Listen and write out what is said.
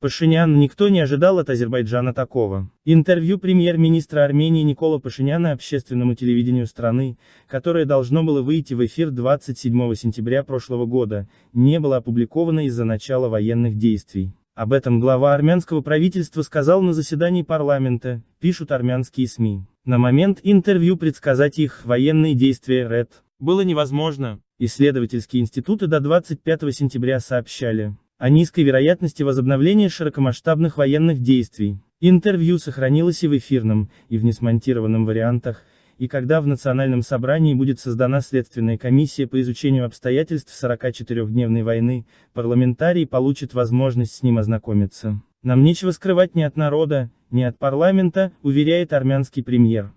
Пашинян никто не ожидал от Азербайджана такого. Интервью премьер-министра Армении Никола Пашиняна общественному телевидению страны, которое должно было выйти в эфир 27 сентября прошлого года, не было опубликовано из-за начала военных действий. Об этом глава армянского правительства сказал на заседании парламента, пишут армянские СМИ. На момент интервью предсказать их военные действия РЭД было невозможно. Исследовательские институты до 25 сентября сообщали, о низкой вероятности возобновления широкомасштабных военных действий. Интервью сохранилось и в эфирном, и в несмонтированном вариантах, и когда в Национальном собрании будет создана Следственная комиссия по изучению обстоятельств 44-дневной войны, парламентарий получит возможность с ним ознакомиться. Нам нечего скрывать ни от народа, ни от парламента, уверяет армянский премьер.